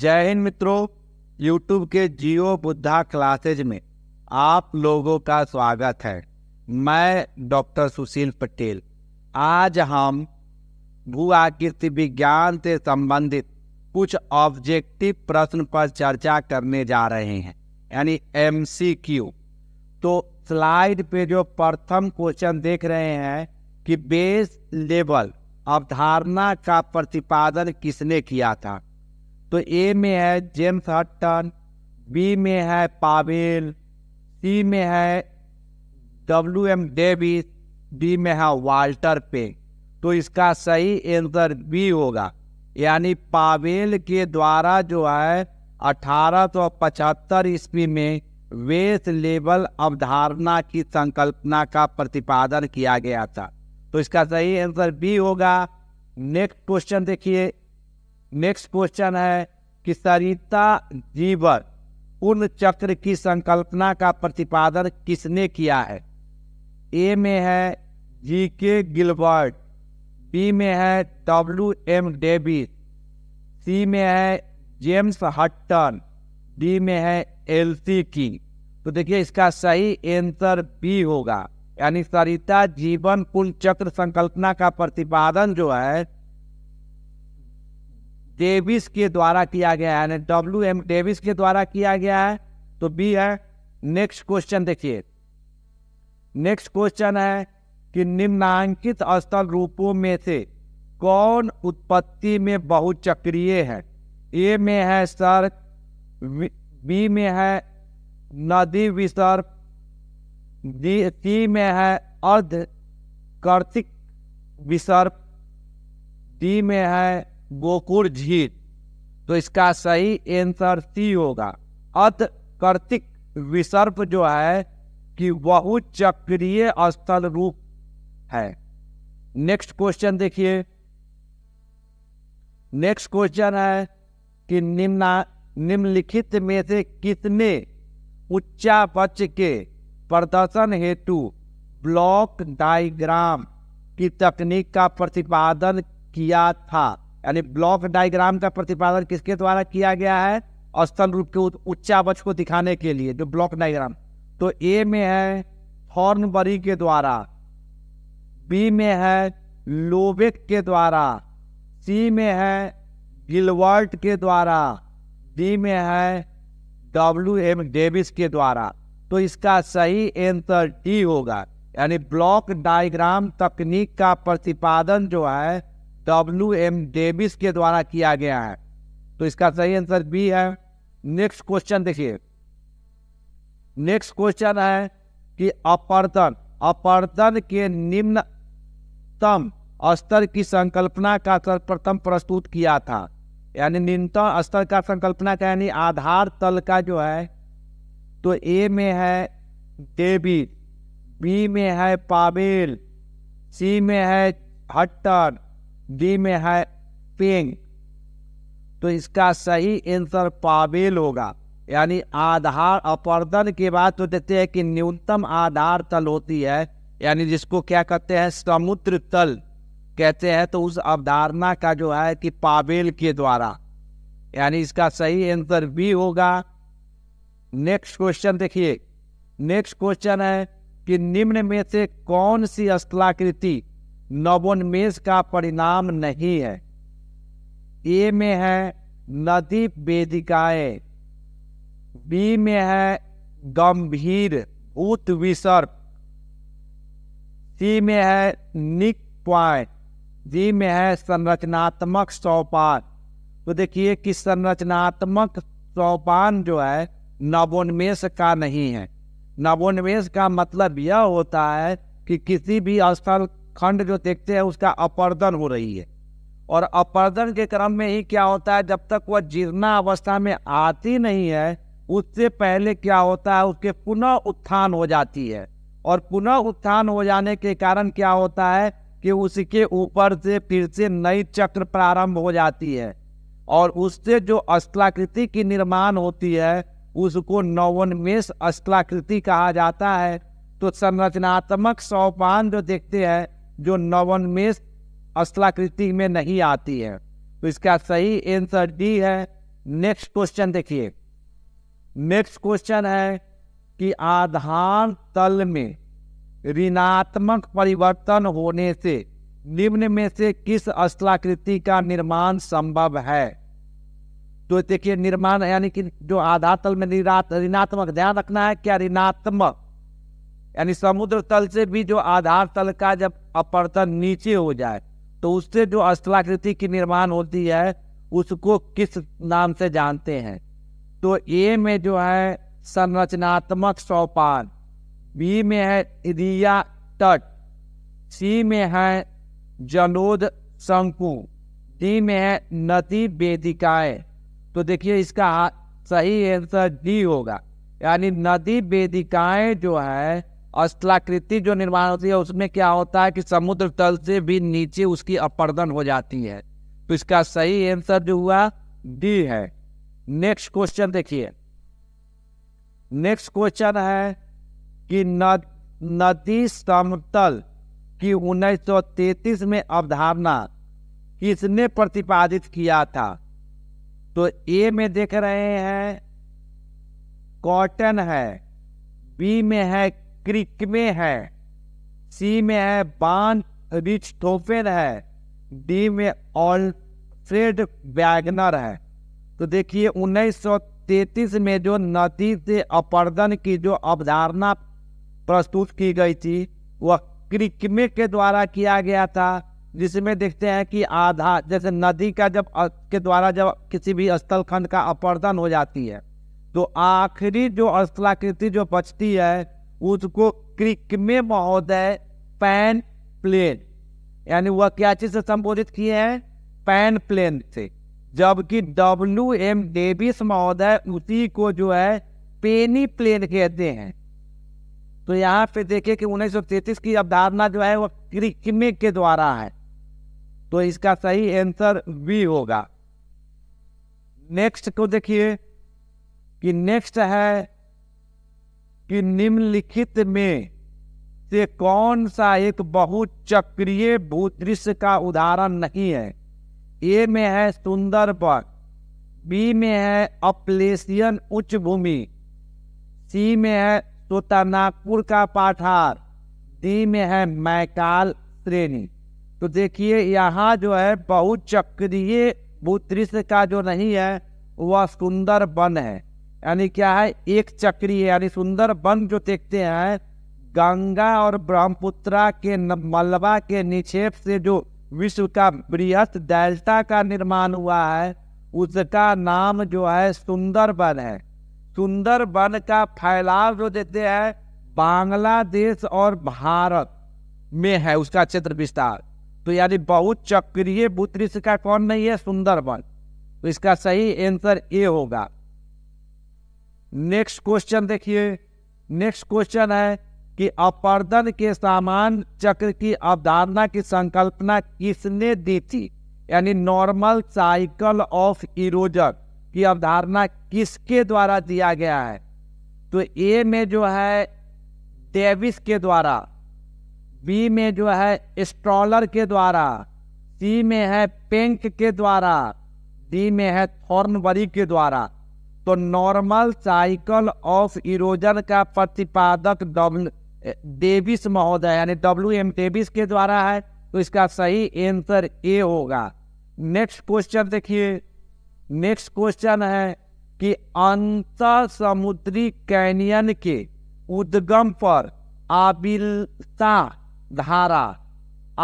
जय हिंद मित्रों यूट्यूब के जियो बुद्धा क्लासेज में आप लोगों का स्वागत है मैं डॉक्टर सुशील पटेल आज हम भू आकृति विज्ञान से संबंधित कुछ ऑब्जेक्टिव प्रश्न पर चर्चा करने जा रहे हैं यानी एम तो स्लाइड पे जो प्रथम क्वेश्चन देख रहे हैं कि बेस लेवल अवधारणा का प्रतिपादन किसने किया था तो ए में है जेम्स हटन बी में है पावेल सी में है डब्ल्यू एम डेविस डी में है वाल्टर पे तो इसका सही आंसर बी होगा यानी पावेल के द्वारा जो है अठारह सौ पचहत्तर ईस्वी में वेस लेवल अवधारणा की संकल्पना का प्रतिपादन किया गया था तो इसका सही आंसर बी होगा नेक्स्ट क्वेश्चन देखिए नेक्स्ट क्वेश्चन है कि सरिता जीवन पूर्ण चक्र की संकल्पना का प्रतिपादन किसने किया है ए में है जी के गिलबर्ट बी में है डब्ल्यू एम डेविस सी में है जेम्स हट्टन डी में है एल सी किंग तो देखिए इसका सही आंसर बी होगा यानी सरिता जीवन पूर्ण चक्र संकल्पना का प्रतिपादन जो है डेविस के द्वारा किया गया है डब्ल्यू एम डेविस के द्वारा किया गया है तो बी है नेक्स्ट क्वेश्चन देखिए नेक्स्ट क्वेश्चन है कि निम्नांकित स्थल रूपों में से कौन उत्पत्ति में बहुचक्रीय है ए में है सर बी में है नदी विसर्प सी में है अर्ध कर्तिक विसर्प डी में है गोकुर झील तो इसका सही आंसर सी होगा अत कर्तिक विसर्प जो है कि बहु चक्रीय स्थल रूप है नेक्स्ट क्वेश्चन देखिए नेक्स्ट क्वेश्चन है कि निम्ना निम्नलिखित में से कितने उच्चापच के प्रदर्शन हेतु ब्लॉक डायग्राम की तकनीक का प्रतिपादन किया था यानी ब्लॉक डायग्राम का प्रतिपादन किसके द्वारा किया गया है स्तन रूप के उच्चावच को दिखाने के लिए जो ब्लॉक डायग्राम तो ए में है थॉर्नबरी के द्वारा बी में है लोबेक के द्वारा सी में है गिलवर्ट के द्वारा डी में है डब्ल्यू एम डेविस के द्वारा तो इसका सही आंसर डी होगा यानी ब्लॉक डायग्राम तकनीक का प्रतिपादन जो है डब्ल्यू एम डेविस के द्वारा किया गया है तो इसका सही आंसर बी है नेक्स्ट क्वेश्चन देखिए नेक्स्ट क्वेश्चन है कि अपर्दन अपर्दन के निम्नतम स्तर की संकल्पना का सर्वप्रथम प्रस्तुत किया था यानी निम्नतम स्तर का संकल्पना का यानी आधार तल का जो है तो ए में है डेविड बी में है पावेल सी में है हट्टन बी में है पेंग तो इसका सही आंसर पावेल होगा यानी आधार अपर्दन के बाद तो देखते हैं कि न्यूनतम आधार तल होती है यानी जिसको क्या कहते हैं समुद्र तल कहते हैं तो उस अवधारणा का जो है कि पावेल के द्वारा यानी इसका सही आंसर बी होगा नेक्स्ट क्वेश्चन देखिए नेक्स्ट क्वेश्चन है कि निम्न में से कौन सी स्थलाकृति नवोन्मेष का परिणाम नहीं है ए में है नदी वेदिकाएं बी में है गंभीर भूत विसर्प सी में है निक पॉइंट डी में है संरचनात्मक सौपान तो देखिए कि संरचनात्मक चौपान जो है नवोन्मेष का नहीं है नवोन्मेष का मतलब यह होता है कि किसी भी स्थल खंड जो देखते हैं उसका अपर्दन हो रही है और अपर्दन के क्रम में ही क्या होता है जब तक वह जीर्णा अवस्था में आती नहीं है उससे पहले क्या होता है उसके पुनः उत्थान हो जाती है और पुनः उत्थान हो जाने के कारण क्या होता है कि उसके ऊपर से फिर से नई चक्र प्रारंभ हो जाती है और उससे जो अस्थलाकृति की निर्माण होती है उसको नवोन्मेष अस्थलाकृति कहा जाता है तो संरचनात्मक सोपान जो देखते हैं जो नवोन्मेष अस्लाकृति में नहीं आती है तो इसका सही आंसर डी है नेक्स्ट क्वेश्चन देखिए नेक्स्ट क्वेश्चन है कि आधार तल में ऋणात्मक परिवर्तन होने से निम्न में से किस अस्लाकृति का निर्माण संभव है तो देखिए निर्माण यानी कि जो आधार तल में ऋणात्मक ध्यान रखना है क्या ऋणात्मक यानी समुद्र तल से भी जो आधार तल का जब अपरतन नीचे हो जाए तो उससे जो स्थलाकृति की निर्माण होती है उसको किस नाम से जानते हैं तो ए में जो है संरचनात्मक सोपान बी में है रिया तट सी में है जनोद शंकु डी में है नदी वेदिकाएं तो देखिए इसका सही आंसर डी होगा यानी नदी वेदिकाएं जो है स्थलाकृति जो निर्माण होती है उसमें क्या होता है कि समुद्र तल से भी नीचे उसकी अपर्दन हो जाती है तो इसका सही आंसर जो हुआ डी है नेक्स्ट क्वेश्चन देखिए नेक्स्ट क्वेश्चन है कि नद, नदी समतल की 1933 में अवधारणा किसने प्रतिपादित किया था तो ए में देख रहे हैं कॉटन है बी में है क्रिक में है सी में है बान रिच थोफेन है डी में ऑल फ्रेड वैगनर है तो देखिए 1933 में जो नदी से अपर्दन की जो अवधारणा प्रस्तुत की गई थी वह क्रिकमे के द्वारा किया गया था जिसमें देखते हैं कि आधा जैसे नदी का जब के द्वारा जब किसी भी स्थलखंड का अपर्दन हो जाती है तो आखिरी जो स्थलाकृति जो बचती है उसको क्रिक में महोदय पैन प्लेन यानी वह क्या चीज से संबोधित किए हैं पैन प्लेन से जबकि डब्ल्यू एम डेविस महोदय उसी को जो है पेनी प्लेन कहते हैं तो यहाँ पे देखिए कि उन्नीस की अवधारणा जो है वह क्रिकमे के द्वारा है तो इसका सही आंसर बी होगा नेक्स्ट को देखिए कि नेक्स्ट है कि निम्नलिखित में से कौन सा एक बहुत चक्रिय भूदृश्य का उदाहरण नहीं है ए में है सुंदर पर बी में है अपलेशियन उच्च भूमि सी में है सोतानागपुर का पाठार डी में है मैकाल श्रेणी तो देखिए यहाँ जो है बहुत चक्रिय भूदृश्य का जो नहीं है वह सुंदर वन है यानी क्या है एक चक्री है यानी सुंदर वन जो देखते हैं गंगा और ब्रह्मपुत्रा के मलबा के निक्षेप से जो विश्व का बृहस्त डेल्टा का निर्माण हुआ है उसका नाम जो है सुंदर वन है सुंदर वन का फैलाव जो देते हैं बांग्लादेश और भारत में है उसका क्षेत्र विस्तार तो यानी बहुत चक्रीय भूतृष्ठ का कौन नहीं है सुंदरबन तो इसका सही आंसर ए होगा नेक्स्ट क्वेश्चन देखिए नेक्स्ट क्वेश्चन है कि अपर्दन के सामान चक्र की अवधारणा की संकल्पना किसने दी थी यानी नॉर्मल साइकिल ऑफ इरोजन की अवधारणा किसके द्वारा दिया गया है तो ए में जो है डेविस के द्वारा बी में जो है स्ट्रॉलर के द्वारा सी में है पेंक के द्वारा डी में है थॉर्नबरी के द्वारा तो नॉर्मल साइकिल ऑफ इरोजन का प्रतिपादक डेविस महोदय यानी डब्ल्यू एम डेविस के द्वारा है तो इसका सही आंसर ए होगा नेक्स्ट क्वेश्चन देखिए नेक्स्ट क्वेश्चन है कि अंत समुद्री कैनियन के उद्गम पर आबिलता धारा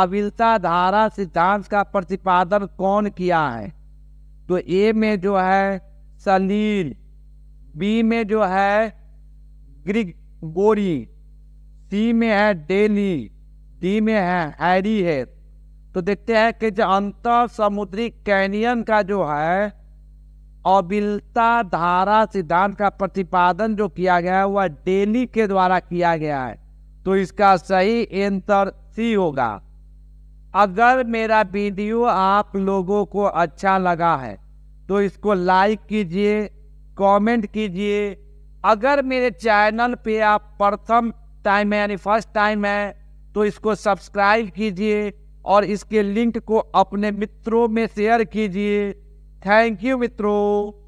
आबिलता धारा सिद्धांत का प्रतिपादन कौन किया है तो ए में जो है सलील बी में जो है ग्रिगोरी सी में है डेली डी में है हैरी है तो देखते हैं कि जो अंतर समुद्री कैनियन का जो है अबिलता धारा सिद्धांत का प्रतिपादन जो किया गया है वह डेली के द्वारा किया गया है तो इसका सही एंतर सी होगा अगर मेरा वीडियो आप लोगों को अच्छा लगा है तो इसको लाइक कीजिए कमेंट कीजिए अगर मेरे चैनल पे आप प्रथम टाइम है यानी फर्स्ट टाइम है तो इसको सब्सक्राइब कीजिए और इसके लिंक को अपने मित्रों में शेयर कीजिए थैंक यू मित्रों